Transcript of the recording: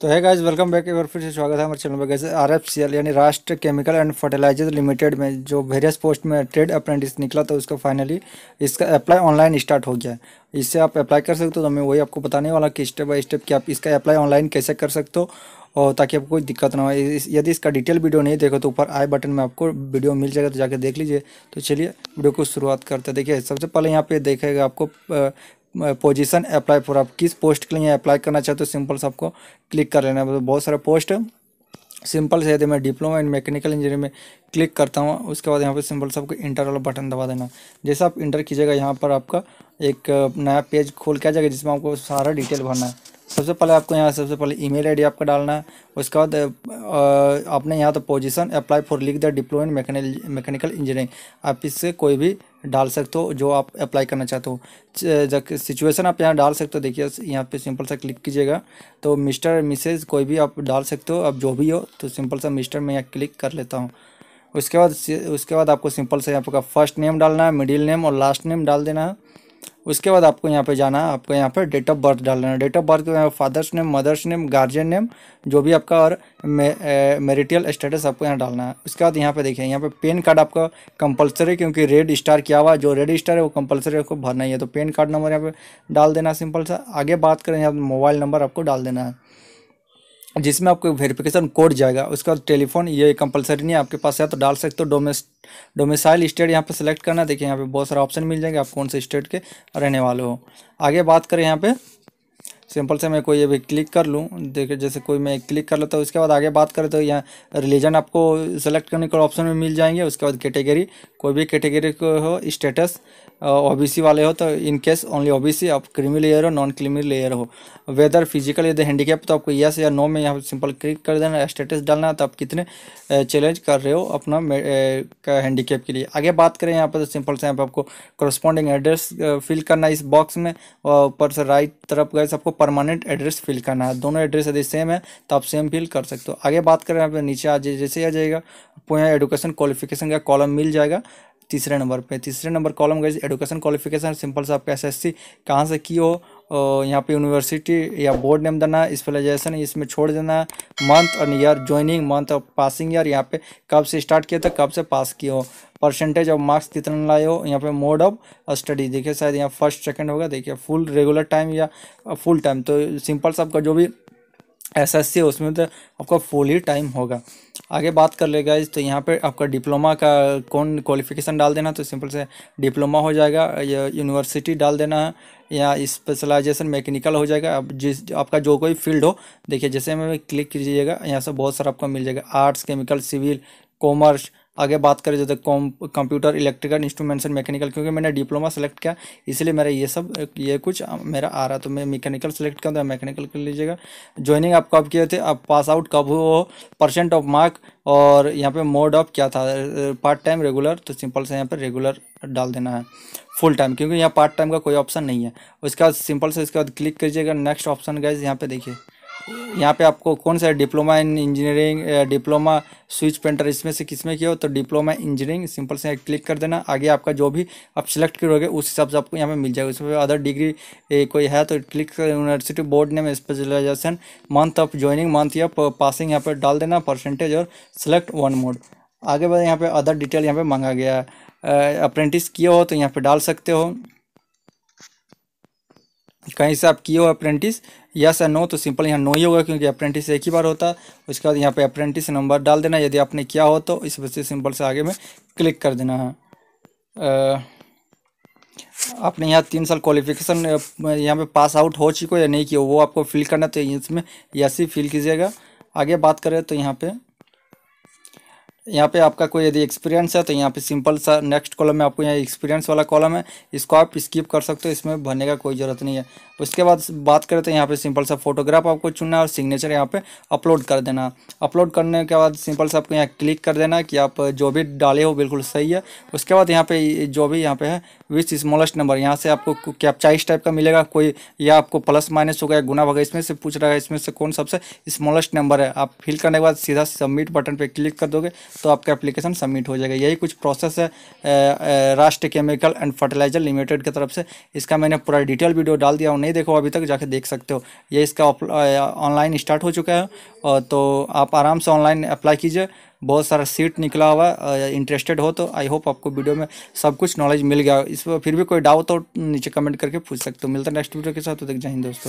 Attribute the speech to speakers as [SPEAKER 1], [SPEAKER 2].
[SPEAKER 1] तो है guys welcome back एक बार फिर से स्वागत है हमारे चैनल पर गैस आर एफ सी एल यानी Rashtra chemical and fertilizer limited में जो वेरियस पोस्ट में ट्रेड अप्रेंटिस निकला था उसका फाइनली इसका अप्लाई ऑनलाइन स्टार्ट हो गया है इससे आप अप्लाई कर सकते हो तो मैं वही आपको बताने वाला कि स्टेप बाई स्टेप कि आप इसका अप्लाई ऑनलाइन कैसे कर सकते हो और ताकि आपको कोई दिक्कत ना हो यदि इसका डिटेल वीडियो नहीं देखो तो ऊपर आई बटन में आपको वीडियो मिल जाएगा तो जाकर देख लीजिए तो चलिए वीडियो को शुरुआत करते हैं देखिए सबसे पहले यहाँ पे देखेगा आपको पोजीशन अप्लाई फॉर आप किस पोस्ट के लिए अप्लाई करना चाहते हो सिंपल से आपको क्लिक कर लेना है मतलब बहुत सारे पोस्ट सिंपल से यदि मैं डिप्लोमा इन मैकेनिकल इंजीनियरिंग में क्लिक करता हूँ उसके बाद यहाँ पर सिंपल से आपको इंटर वाला बटन दबा देना जैसे आप इंटर कीजिएगा यहाँ पर आपका एक नया पेज खोल के आ जाएगा जिसमें आपको सारा डिटेल भरना है सबसे पहले आपको यहाँ सबसे पहले ईमेल आईडी आपका डालना है उसके बाद आपने यहाँ तो पोजीशन अप्लाई फॉर लिख दिया इन मैकेनिकल इंजीनियरिंग आप इससे कोई भी डाल सकते हो जो आप अप्लाई करना चाहते हो जब सिचुएशन आप यहाँ डाल सकते हो देखिए यहाँ पे सिंपल सा क्लिक कीजिएगा तो मिस्टर मिसेज कोई भी आप डाल सकते हो आप जो भी हो तो सिंपल सा मिस्टर में यहाँ क्लिक कर लेता हूँ उसके बाद उसके बाद आपको सिंपल से यहाँ पर फर्स्ट नेम डालना है मिडिल नेम और लास्ट नेम डाल देना है उसके बाद आपको यहाँ पे जाना है आपको यहाँ पे डेट ऑफ बर्थ डालना है डेट ऑफ बर्थ यहाँ father's name mother's name guardian name जो भी आपका और मेरिटियल स्टेटस आपको यहाँ डालना है उसके बाद यहाँ पे देखिए यहाँ पे पेन कार्ड आपका कंपलसरी क्योंकि रेड स्टार किया हुआ जो रेड स्टार है वो कंपलसरी आपको भरना ही है तो पेन कार्ड नंबर यहाँ पर डाल देना सिंपल सा आगे बात करें यहाँ मोबाइल नंबर आपको डाल देना है जिसमें आपको वेरिफिकेशन कोड जाएगा उसका टेलीफोन ये कंपलसरी नहीं आपके पास है तो डाल सकते हो डोमेस डोमिसाइल स्टेट यहाँ पर सेलेक्ट करना देखिए यहाँ पे बहुत सारे ऑप्शन मिल जाएंगे आप कौन से स्टेट के रहने वाले हो आगे बात करें यहाँ पे सिंपल से मैं कोई अभी क्लिक कर लूँ देखिए जैसे कोई मैं क्लिक कर लेता हूँ उसके बाद आगे बात करें तो यहाँ रिलीजन आपको सेलेक्ट करने के ऑप्शन में मिल जाएंगे उसके बाद कैटेगरी कोई भी कैटेगरी को हो स्टेटस ओ वाले हो तो इन केस ओनली सी आप क्रीमी लेयर हो नॉन क्रीमी लेयर हो वेदर फिजिकल यदि हैंडीकैप तो आपको यस या नो में यहाँ सिंपल क्लिक कर देना स्टेटस डालना है तो आप कितने चैलेंज कर रहे हो अपना हैंडीकैप के लिए आगे बात करें यहाँ पर तो सिंपल से यहाँ पर आपको करस्पॉन्डिंग एड्रेस फिल करना इस बॉक्स में ऊपर से राइट तरफ गए सबको परमानेंट एड्रेस फिल करना है दोनों एड्रेस यदि सेम है तो आप सेम फिल कर सकते हो आगे बात करें आप नीचे आ जाए जैसे आ जाएगा आपको यहाँ एडुकेशन क्वालिफिकेशन का कॉलम मिल जाएगा तीसरे नंबर पे तीसरे नंबर कॉलम गई एडुकेशन क्वालिफिकेशन सिंपल सा आपका एस एस सी कहाँ से की हो और यहाँ पे यूनिवर्सिटी या बोर्ड नेम देना है स्पेशलाइजेशन इसमें छोड़ देना है मंथ और ईयर ज्वाइनिंग मंथ और पासिंग ईयर यहाँ पे कब से स्टार्ट किया था कब से पास किया हो परसेंटेज ऑफ मार्क्स कितना लाए हो यहाँ पे मोड ऑफ स्टडी देखिए शायद यहाँ फर्स्ट सेकंड होगा देखिए फुल रेगुलर टाइम या फुल टाइम तो सिंपल सा आपका जो भी एस एस सी उसमें तो आपका फुल ही टाइम होगा आगे बात कर लेगा इस तो यहाँ पे आपका डिप्लोमा का कौन क्वालिफिकेशन डाल देना तो सिंपल से डिप्लोमा हो जाएगा या यूनिवर्सिटी डाल देना है या स्पेशलाइजेशन मैकेनिकल हो जाएगा अब जिस आपका जो कोई फील्ड हो देखिए जैसे मैं क्लिक कीजिएगा यहाँ से बहुत सारा आपको मिल जाएगा आर्ट्स केमिकल सिविल कॉमर्स आगे बात करें जैसे computer electrical instruments and mechanical क्योंकि मैंने डिप्लोमा सेलेक्ट किया इसलिए मेरा ये सब ये कुछ मेरा आ रहा तो मैं मैकेनिकल सेलेक्ट किया तो मैकेनिकल कर लीजिएगा ज्वाइनिंग आप कब किए थे आप पास आउट कब हो परसेंट ऑफ मार्क और यहाँ पे मोड ऑफ क्या था पार्ट टाइम रेगुलर तो सिंपल से यहाँ पर रेगुलर डाल देना है फुल टाइम क्योंकि यहाँ पार्ट टाइम का कोई ऑप्शन नहीं है उसके बाद सिंपल से इसके बाद क्लिक कीजिएगा नेक्स्ट ऑप्शन गाइज यहाँ पे देखिए यहाँ पे आपको कौन सा diploma in engineering diploma switch painter इसमें से किस में किया हो तो डिप्लोमा इंजीनियरिंग सिंपल से क्लिक कर देना आगे आपका जो भी आप सिलेक्ट करोगे उस हिसाब से आपको यहाँ पे मिल जाएगा उसमें अदर डिग्री कोई है तो क्लिक कर university board name specialization month of joining month या पासिंग यहाँ पर डाल देना परसेंटेज और सिलेक्ट वन मोड आगे बाद यहाँ पे अदर डिटेल यहाँ पे मांगा गया अप्रेंटिस किया हो तो यहाँ पर डाल सकते हो कहीं से आप किए हो अप्रेंटिस यस या नो तो सिंपल यहाँ नो ही होगा क्योंकि अप्रेंटिस एक ही बार होता है उसके बाद यहाँ पे अप्रेंटिस नंबर डाल देना यदि आपने किया हो तो इस वजह से सिंपल से आगे में क्लिक कर देना है आपने यहाँ तीन साल क्वालिफिकेशन यहाँ पे पास आउट हो चुके हो या नहीं किया वो आपको फिल करना तो इसमें यस ही फिल कीजिएगा आगे बात करें तो यहाँ पर यहाँ पे आपका कोई यदि एक्सपीरियंस है तो यहाँ पे सिंपल सा नेक्स्ट कॉलम में आपको यहाँ एक्सपीरियंस वाला कॉलम है इसको आप स्किप कर सकते हो इसमें भरने का कोई ज़रूरत नहीं है उसके तो बाद बात करें तो यहाँ पे सिंपल सा फोटोग्राफ आपको चुनना है और सिग्नेचर यहाँ पे अपलोड कर देना अपलोड करने के बाद सिंपल सा आपको यहाँ क्लिक कर देना कि आप जो भी डाले हो बिल्कुल सही है उसके बाद यहाँ पे जो भी यहाँ पे है विच स्मॉलेस्ट नंबर यहाँ से आपको कैप्चा टाइप का मिलेगा कोई या आपको प्लस माइनस होगा या गुना होगा इसमें से पूछ रहा है इसमें से कौन सबसे स्मॉलेस्ट नंबर है आप फिल करने के बाद सीधा सबमिट बटन पर क्लिक कर दोगे तो आपका एप्लीकेशन सबमिट हो जाएगा यही कुछ प्रोसेस है राष्ट्र केमिकल एंड फर्टिलाइजर लिमिटेड की तरफ से इसका मैंने पूरा डिटेल वीडियो डाल दिया और नहीं देखो अभी तक जाके देख सकते हो ये इसका ऑनलाइन स्टार्ट हो चुका है तो आप आराम से ऑनलाइन अप्लाई कीजिए बहुत सारा सीट निकला हुआ है इंटरेस्टेड हो तो आई होप आपको वीडियो में सब कुछ नॉलेज मिल गया इस पर फिर भी कोई डाउट हो तो नीचे कमेंट करके पूछ सकते हो मिलता है नेक्स्ट वीडियो के साथ तो देख जाए दोस्तों